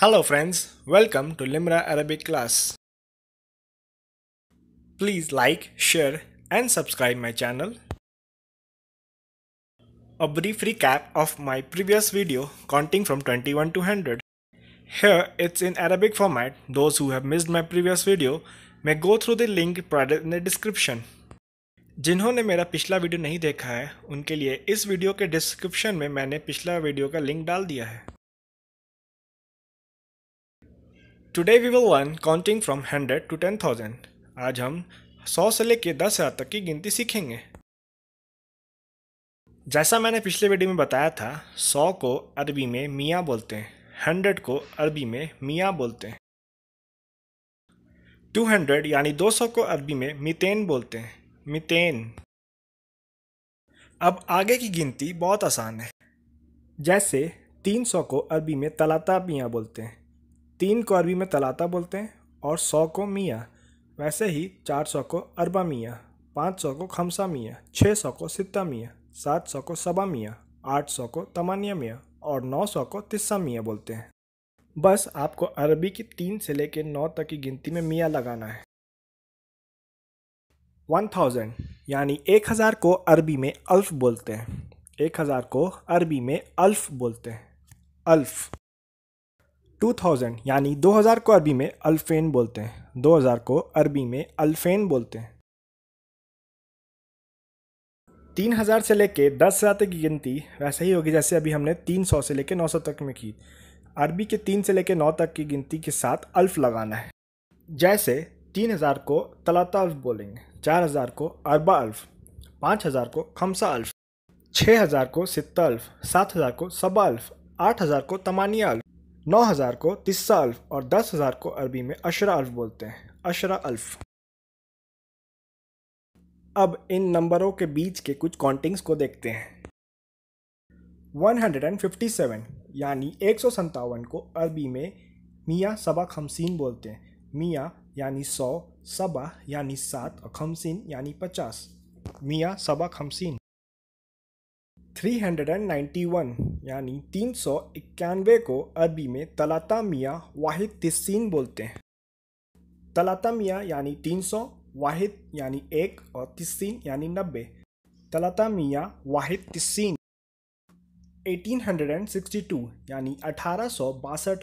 Hello friends, welcome to Limra Arabic class. Please like, share and subscribe my channel. A brief recap of my previous video counting from 21 to 100. Here it's in Arabic format, those who have missed my previous video may go through the link provided in the description. जिन्होंने मेरा पिछला video नहीं देखा है उनके लिए इस video के डिस्क्रिप्शन में मैंने पिछला वीडियो का लिंक डाल दिया है today we will learn counting from hundred to ten thousand आज हम सौ से लेकर दस हज़ार तक की गिनती सीखेंगे जैसा मैंने पिछले वीडियो में बताया था सौ को अरबी में मियाँ बोलते हैं हंड्रेड को अरबी में मियाँ बोलते हैं टू हंड्रेड यानी दो सौ को अरबी में मितेन बोलते हैं मितेन अब आगे की गिनती बहुत आसान है जैसे तीन सौ को अरबी में तलाता मियाँ बोलते हैं तीन को अरबी में तलाता बोलते हैं और सौ को मियाँ वैसे ही चार सौ को अरबा मियाँ पाँच सौ को खमसा मियाँ छः सौ को सित्ता मियाँ सात सौ को सबा मियाँ आठ सौ को तमानिया मियाँ और नौ सौ को तिस्सा मियाँ बोलते हैं बस आपको अरबी की तीन से लेकर नौ तक की गिनती में मियाँ लगाना है वन थाउजेंड यानी एक हज़ार को अरबी में अल्फ बोलते हैं एक हज़ार को अरबी में अल्फ बोलते हैं अल्फ 2000 यानी 2000 को अरबी में अल्फेन बोलते हैं 2000 को अरबी में अल्फेन बोलते हैं 3000 से लेके 10000 तक की गिनती वैसे ही होगी जैसे अभी हमने 300 से लेके 900 तक में की अरबी के तीन से लेके नौ तक की गिनती के साथ अल्फ लगाना है जैसे 3000 को तलाता अल्फ बोलेंगे 4000 को अरबा अल्फ 5000 को खमसा अल्फ 6000 को सित्ता अल्फ 7000 को सबा अल्फ 8000 को तमानिया अल्फ नौ हज़ार को तिस्सा अल्फ और दस हज़ार को अरबी में अशरा अल्फ बोलते हैं अशरा अल्फ अब इन नंबरों के बीच के कुछ काउंटिंग्स को देखते हैं 157 यानी एक को अरबी में मियाँ सबा खमसिन बोलते हैं मियाँ यानी सौ सबा यानी सात और खमसिन यानी पचास मियाँ सबा खमसिन 391 यानी तीन सौ इक्यानवे को अरबी में तलाता मियाँ वाहिद तस्सीन बोलते हैं तलाता मियाँ यानी तीन सौ वाहिद यानी एक और तस्सीन यानी नब्बे तलाता मियाँ वाहिद सिक्सटी 1862 यानी अठारह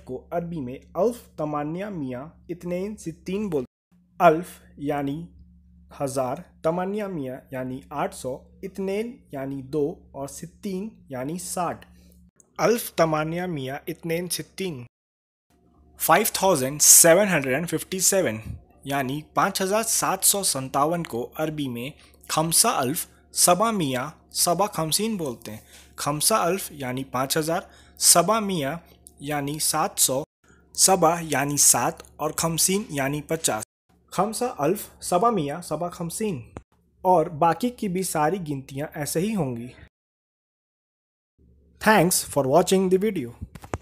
को अरबी में अल्फ तमान्या मियाँ इतने सितीन बोलते अल्फ यानी हज़ार तमान्या मियाँ यानी आठ सौ इतनेन यानी दो और सित्तीन यानी साठ अल्फ तमान्या मियाँ इतनेन सित्तीन five thousand seven hundred and fifty seven यानी पाँच हज़ार सात सौ संतावन को अरबी में खमसा अल्फ सबा मियाँ सबा खमसिन बोलते हैं खमसा अल्फ यानी पाँच हज़ार सबा मियाँ यानी सात सौ सबा यानी सात और खमसिन यानी पचास खमसा अल्फ सबा मियाँ सबा खमसीन और बाकी की भी सारी गिनतियाँ ऐसे ही होंगी thanks for watching the video